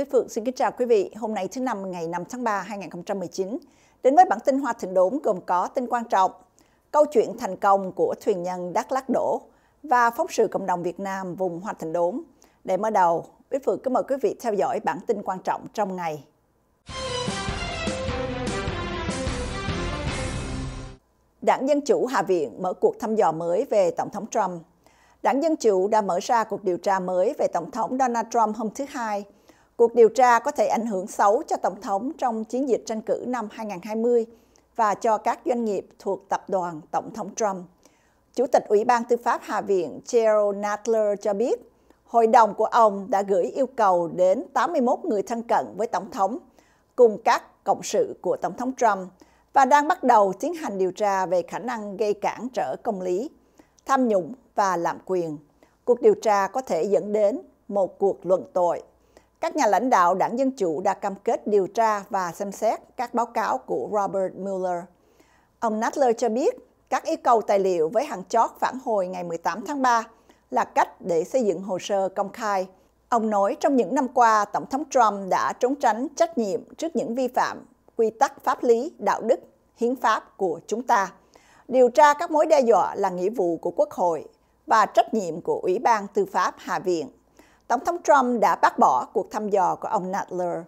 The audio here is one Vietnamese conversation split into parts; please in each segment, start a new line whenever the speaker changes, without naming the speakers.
Bích Phượng xin kính chào quý vị. Hôm nay thứ năm ngày 5 tháng 3 2019, đến với bản tin Hoa Thịnh Đốn gồm có tin quan trọng, câu chuyện thành công của thuyền nhân Đắk Lắc Đổ và phóng sự cộng đồng Việt Nam vùng Hoa Thịnh Đốn. Để mở đầu, Bích Phượng kính mời quý vị theo dõi bản tin quan trọng trong ngày. Đảng Dân Chủ Hạ viện mở cuộc thăm dò mới về Tổng thống Trump. Đảng Dân Chủ đã mở ra cuộc điều tra mới về Tổng thống Donald Trump hôm thứ Hai – Cuộc điều tra có thể ảnh hưởng xấu cho Tổng thống trong chiến dịch tranh cử năm 2020 và cho các doanh nghiệp thuộc tập đoàn Tổng thống Trump. Chủ tịch Ủy ban Tư pháp Hạ viện Gerald Nadler cho biết, hội đồng của ông đã gửi yêu cầu đến 81 người thân cận với Tổng thống, cùng các cộng sự của Tổng thống Trump, và đang bắt đầu tiến hành điều tra về khả năng gây cản trở công lý, tham nhũng và lạm quyền. Cuộc điều tra có thể dẫn đến một cuộc luận tội các nhà lãnh đạo đảng Dân Chủ đã cam kết điều tra và xem xét các báo cáo của Robert Mueller. Ông Nadler cho biết các yêu cầu tài liệu với hàng chót phản hồi ngày 18 tháng 3 là cách để xây dựng hồ sơ công khai. Ông nói trong những năm qua, Tổng thống Trump đã trốn tránh trách nhiệm trước những vi phạm quy tắc pháp lý, đạo đức, hiến pháp của chúng ta. Điều tra các mối đe dọa là nghĩa vụ của Quốc hội và trách nhiệm của Ủy ban Tư pháp Hạ viện Tổng thống Trump đã bác bỏ cuộc thăm dò của ông Nadler.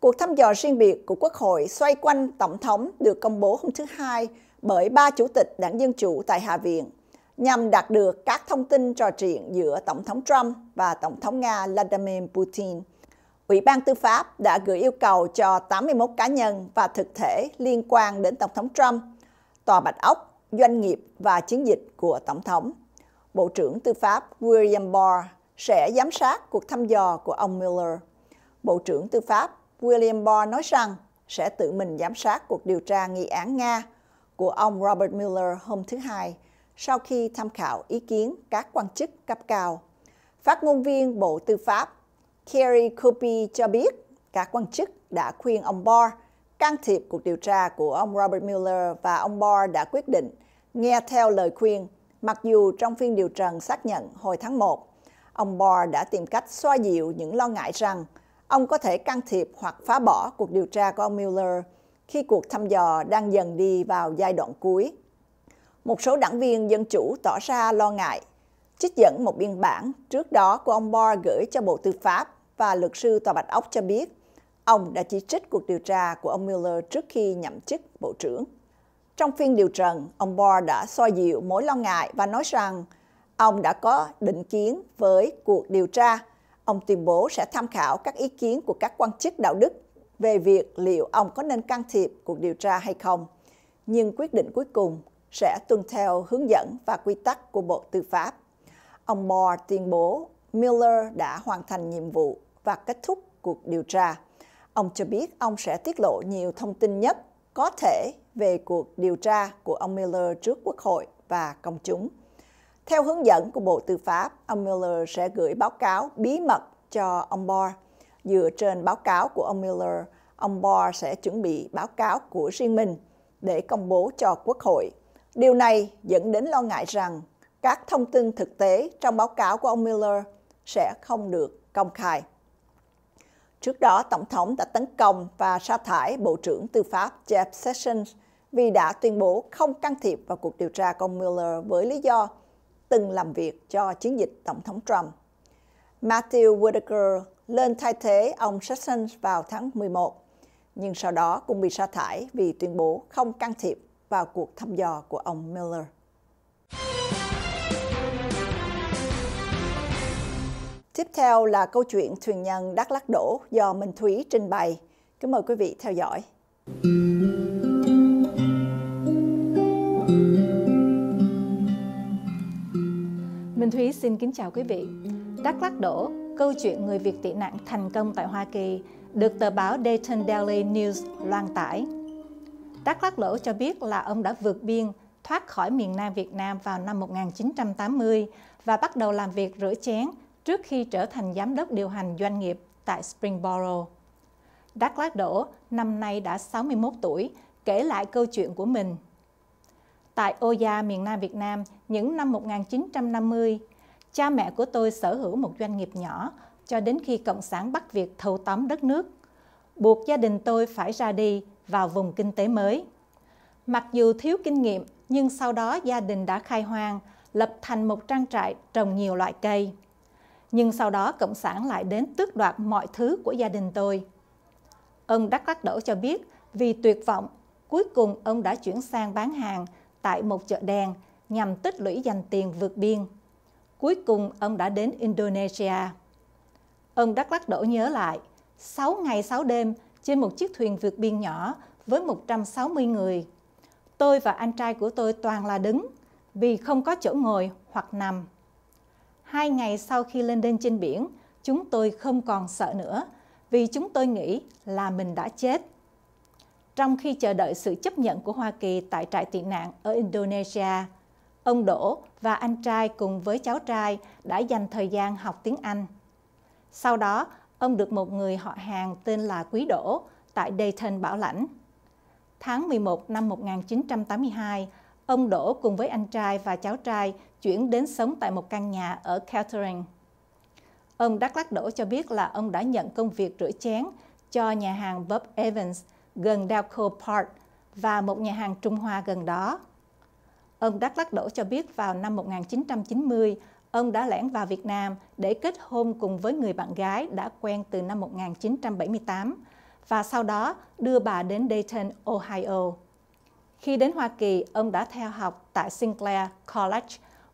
Cuộc thăm dò riêng biệt của Quốc hội xoay quanh Tổng thống được công bố hôm thứ Hai bởi ba chủ tịch đảng Dân Chủ tại Hạ viện, nhằm đạt được các thông tin trò chuyện giữa Tổng thống Trump và Tổng thống Nga Vladimir Putin. Ủy ban Tư pháp đã gửi yêu cầu cho 81 cá nhân và thực thể liên quan đến Tổng thống Trump, Tòa Bạch Ốc, doanh nghiệp và chiến dịch của Tổng thống. Bộ trưởng Tư pháp William Barr sẽ giám sát cuộc thăm dò của ông Miller. Bộ trưởng Tư pháp William Barr nói rằng sẽ tự mình giám sát cuộc điều tra nghi án Nga của ông Robert Mueller hôm thứ Hai sau khi tham khảo ý kiến các quan chức cấp cao. Phát ngôn viên Bộ Tư pháp Kerry Copy cho biết các quan chức đã khuyên ông Barr can thiệp cuộc điều tra của ông Robert Mueller và ông Barr đã quyết định nghe theo lời khuyên mặc dù trong phiên điều trần xác nhận hồi tháng 1 ông Barr đã tìm cách xoa dịu những lo ngại rằng ông có thể can thiệp hoặc phá bỏ cuộc điều tra của ông Mueller khi cuộc thăm dò đang dần đi vào giai đoạn cuối. Một số đảng viên Dân Chủ tỏ ra lo ngại, trích dẫn một biên bản trước đó của ông Barr gửi cho Bộ Tư pháp và luật sư Tòa Bạch Ốc cho biết ông đã chỉ trích cuộc điều tra của ông Mueller trước khi nhậm chức Bộ trưởng. Trong phiên điều trần, ông Barr đã xoa dịu mối lo ngại và nói rằng Ông đã có định kiến với cuộc điều tra. Ông tuyên bố sẽ tham khảo các ý kiến của các quan chức đạo đức về việc liệu ông có nên can thiệp cuộc điều tra hay không. Nhưng quyết định cuối cùng sẽ tuân theo hướng dẫn và quy tắc của Bộ Tư pháp. Ông Moore tuyên bố Miller đã hoàn thành nhiệm vụ và kết thúc cuộc điều tra. Ông cho biết ông sẽ tiết lộ nhiều thông tin nhất có thể về cuộc điều tra của ông Miller trước Quốc hội và công chúng. Theo hướng dẫn của Bộ Tư pháp, ông Miller sẽ gửi báo cáo bí mật cho ông Barr. Dựa trên báo cáo của ông Miller. ông Barr sẽ chuẩn bị báo cáo của riêng mình để công bố cho Quốc hội. Điều này dẫn đến lo ngại rằng các thông tin thực tế trong báo cáo của ông Miller sẽ không được công khai. Trước đó, Tổng thống đã tấn công và sa thải Bộ trưởng Tư pháp Jeff Sessions vì đã tuyên bố không can thiệp vào cuộc điều tra của ông Mueller với lý do từng làm việc cho chiến dịch Tổng thống Trump. Matthew Whitaker lên thay thế ông Sessions vào tháng 11, nhưng sau đó cũng bị sa thải vì tuyên bố không can thiệp vào cuộc thăm dò của ông Miller. Tiếp theo là câu chuyện thuyền nhân Đắk Lắc đổ do Minh Thúy trình bày. Kính mời quý vị theo dõi.
Minh Thúy xin kính chào quý vị. Đắc Lắc đổ, câu chuyện người Việt tị nạn thành công tại Hoa Kỳ được tờ báo Dayton Daily News loan tải. Đắc Lắc Lỗ cho biết là ông đã vượt biên, thoát khỏi miền Nam Việt Nam vào năm 1980 và bắt đầu làm việc rửa chén trước khi trở thành giám đốc điều hành doanh nghiệp tại Springboro. Đắc Lắc Đổ năm nay đã 61 tuổi, kể lại câu chuyện của mình tại Ô miền Nam Việt Nam, những năm 1950, cha mẹ của tôi sở hữu một doanh nghiệp nhỏ cho đến khi Cộng sản bắt việc thâu tóm đất nước, buộc gia đình tôi phải ra đi vào vùng kinh tế mới. Mặc dù thiếu kinh nghiệm, nhưng sau đó gia đình đã khai hoang, lập thành một trang trại trồng nhiều loại cây. Nhưng sau đó Cộng sản lại đến tước đoạt mọi thứ của gia đình tôi. Ông Đắc Lắc Đỗ cho biết, vì tuyệt vọng, cuối cùng ông đã chuyển sang bán hàng tại một chợ đen nhằm tích lũy dành tiền vượt biên. Cuối cùng, ông đã đến Indonesia. Ông Đắc Lắc Đổ nhớ lại, 6 ngày 6 đêm trên một chiếc thuyền vượt biên nhỏ với 160 người. Tôi và anh trai của tôi toàn là đứng vì không có chỗ ngồi hoặc nằm. Hai ngày sau khi lên đên trên biển, chúng tôi không còn sợ nữa vì chúng tôi nghĩ là mình đã chết trong khi chờ đợi sự chấp nhận của Hoa Kỳ tại trại tị nạn ở Indonesia. Ông Đỗ và anh trai cùng với cháu trai đã dành thời gian học tiếng Anh. Sau đó, ông được một người họ hàng tên là Quý Đỗ tại Dayton Bảo Lãnh. Tháng 11 năm 1982, ông Đỗ cùng với anh trai và cháu trai chuyển đến sống tại một căn nhà ở Catherine. Ông Đắc Lắc Đỗ cho biết là ông đã nhận công việc rửa chén cho nhà hàng Bob Evans – gần Dalco Park và một nhà hàng Trung Hoa gần đó. Ông Đắc Lắc Đỗ cho biết vào năm 1990, ông đã lẻn vào Việt Nam để kết hôn cùng với người bạn gái đã quen từ năm 1978 và sau đó đưa bà đến Dayton, Ohio. Khi đến Hoa Kỳ, ông đã theo học tại Sinclair College,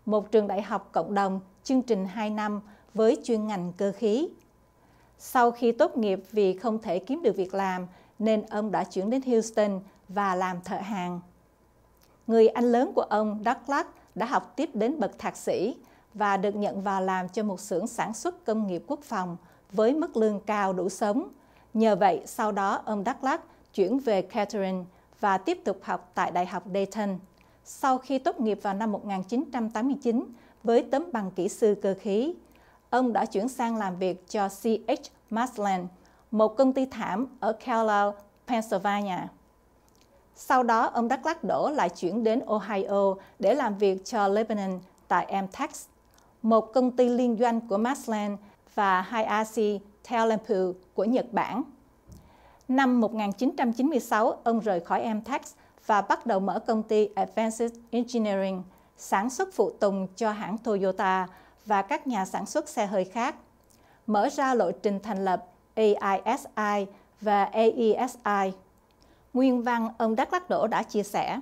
một trường đại học cộng đồng, chương trình 2 năm với chuyên ngành cơ khí. Sau khi tốt nghiệp vì không thể kiếm được việc làm, nên ông đã chuyển đến Houston và làm thợ hàng. Người anh lớn của ông, Douglas, đã học tiếp đến bậc thạc sĩ và được nhận vào làm cho một xưởng sản xuất công nghiệp quốc phòng với mức lương cao đủ sống. Nhờ vậy, sau đó ông Douglas chuyển về Catherine và tiếp tục học tại Đại học Dayton. Sau khi tốt nghiệp vào năm 1989 với tấm bằng kỹ sư cơ khí, ông đã chuyển sang làm việc cho C.H. Marsland – một công ty thảm ở Carlisle, Pennsylvania. Sau đó, ông Đắk Lắc đổ lại chuyển đến Ohio để làm việc cho Lebanon tại Amtex, một công ty liên doanh của Masland và Hayashi Telenpu của Nhật Bản. Năm 1996, ông rời khỏi Amtex và bắt đầu mở công ty Advanced Engineering, sản xuất phụ tùng cho hãng Toyota và các nhà sản xuất xe hơi khác, mở ra lộ trình thành lập AISI và AESI. Nguyên văn ông Đắc Lắc Đỗ đã chia sẻ,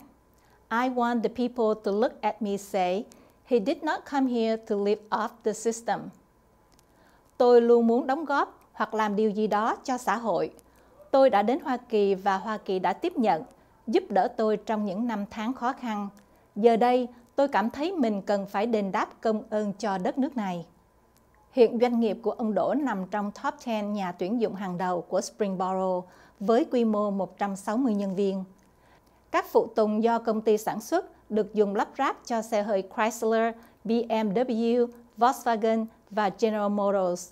I want the people to look at me say, he did not come here to live off the system. Tôi luôn muốn đóng góp hoặc làm điều gì đó cho xã hội. Tôi đã đến Hoa Kỳ và Hoa Kỳ đã tiếp nhận, giúp đỡ tôi trong những năm tháng khó khăn. Giờ đây, tôi cảm thấy mình cần phải đền đáp công ơn cho đất nước này. Hiện doanh nghiệp của ông Đỗ nằm trong top 10 nhà tuyển dụng hàng đầu của Springboro với quy mô 160 nhân viên. Các phụ tùng do công ty sản xuất được dùng lắp ráp cho xe hơi Chrysler, BMW, Volkswagen và General Motors.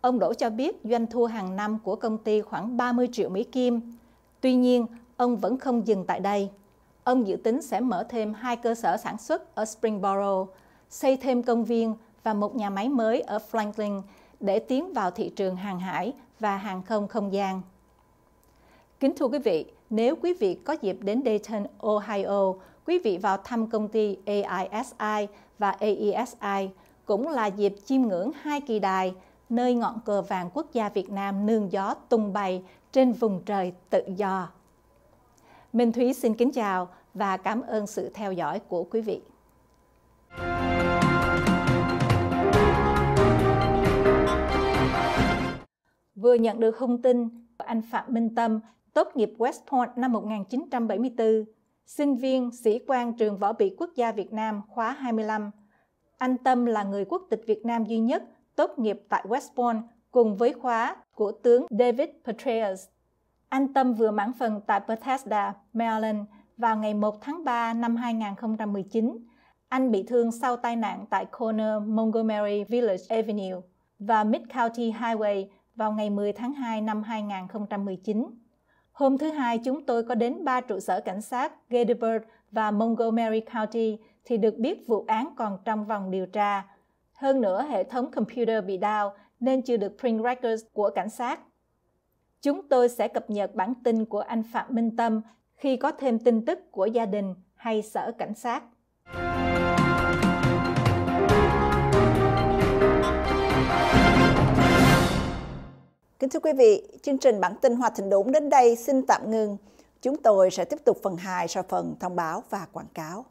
Ông Đỗ cho biết doanh thu hàng năm của công ty khoảng 30 triệu Mỹ Kim. Tuy nhiên, ông vẫn không dừng tại đây. Ông dự tính sẽ mở thêm hai cơ sở sản xuất ở Springboro, xây thêm công viên và một nhà máy mới ở Franklin để tiến vào thị trường hàng hải và hàng không không gian. Kính thưa quý vị, nếu quý vị có dịp đến Dayton, Ohio, quý vị vào thăm công ty AISI và AESI cũng là dịp chiêm ngưỡng hai kỳ đài, nơi ngọn cờ vàng quốc gia Việt Nam nương gió tung bay trên vùng trời tự do. Minh Thúy xin kính chào và cảm ơn sự theo dõi của quý vị. vừa nhận được thông tin anh Phạm Minh Tâm tốt nghiệp West Point năm 1974, sinh viên sĩ quan trường võ bị quốc gia Việt Nam khóa 25. Anh Tâm là người quốc tịch Việt Nam duy nhất tốt nghiệp tại West Point cùng với khóa của tướng David Petraeus. Anh Tâm vừa mãn phần tại Bethesda, Maryland vào ngày 1 tháng 3 năm 2019. Anh bị thương sau tai nạn tại corner Montgomery Village Avenue và Mid County Highway vào ngày 10 tháng 2 năm 2019. Hôm thứ Hai, chúng tôi có đến ba trụ sở cảnh sát Gettysburg và Montgomery County thì được biết vụ án còn trong vòng điều tra. Hơn nữa, hệ thống computer bị down nên chưa được print records của cảnh sát. Chúng tôi sẽ cập nhật bản tin của anh Phạm Minh Tâm khi có thêm tin tức của gia đình hay sở cảnh sát.
Kính thưa quý vị, chương trình bản tin Hòa Thịnh Đúng đến đây xin tạm ngừng. Chúng tôi sẽ tiếp tục phần 2 sau phần thông báo và quảng cáo.